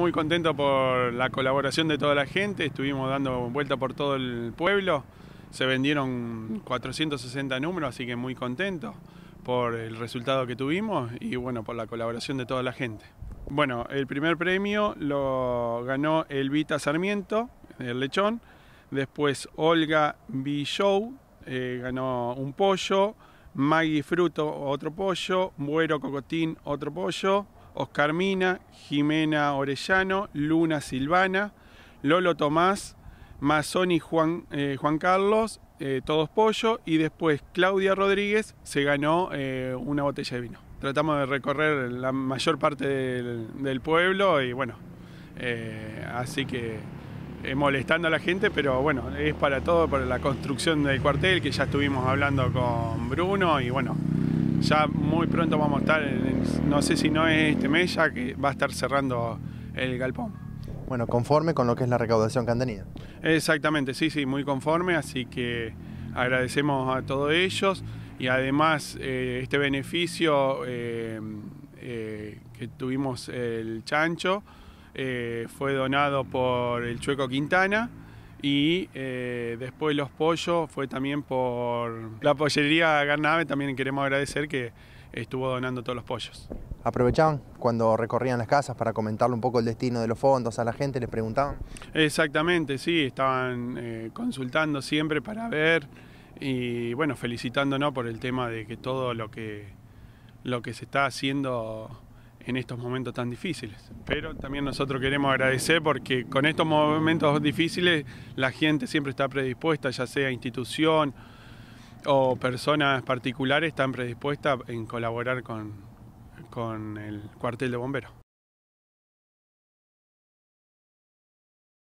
Muy contento por la colaboración de toda la gente, estuvimos dando vuelta por todo el pueblo, se vendieron 460 números, así que muy contento por el resultado que tuvimos y bueno, por la colaboración de toda la gente. Bueno, el primer premio lo ganó Elvita Sarmiento, el lechón, después Olga Billou, eh, ganó un pollo, Maggie Fruto, otro pollo, Buero Cocotín, otro pollo, Oscar Mina, Jimena Orellano, Luna Silvana, Lolo Tomás, Mazzoni Juan, eh, Juan Carlos, eh, todos pollo, y después Claudia Rodríguez se ganó eh, una botella de vino. Tratamos de recorrer la mayor parte del, del pueblo y bueno, así que molestando a la gente, pero bueno, es para todo, para la construcción del cuartel, que ya estuvimos hablando con Bruno y bueno, ya muy pronto vamos a estar, no sé si no es este mes, ya que va a estar cerrando el galpón. Bueno, conforme con lo que es la recaudación que han tenido. Exactamente, sí, sí, muy conforme, así que agradecemos a todos ellos y además eh, este beneficio eh, eh, que tuvimos el chancho fue donado por el Chueco Quintana. Y eh, después los pollos fue también por la pollería Garnave, también queremos agradecer que estuvo donando todos los pollos. ¿Aprovechaban cuando recorrían las casas para comentarle un poco el destino de los fondos a la gente? ¿Les preguntaban? Exactamente, sí, estaban eh, consultando siempre para ver y bueno, felicitándonos por el tema de que todo lo que, lo que se está haciendo en estos momentos tan difíciles. Pero también nosotros queremos agradecer porque con estos momentos difíciles la gente siempre está predispuesta, ya sea institución o personas particulares, están predispuestas en colaborar con, con el cuartel de bomberos.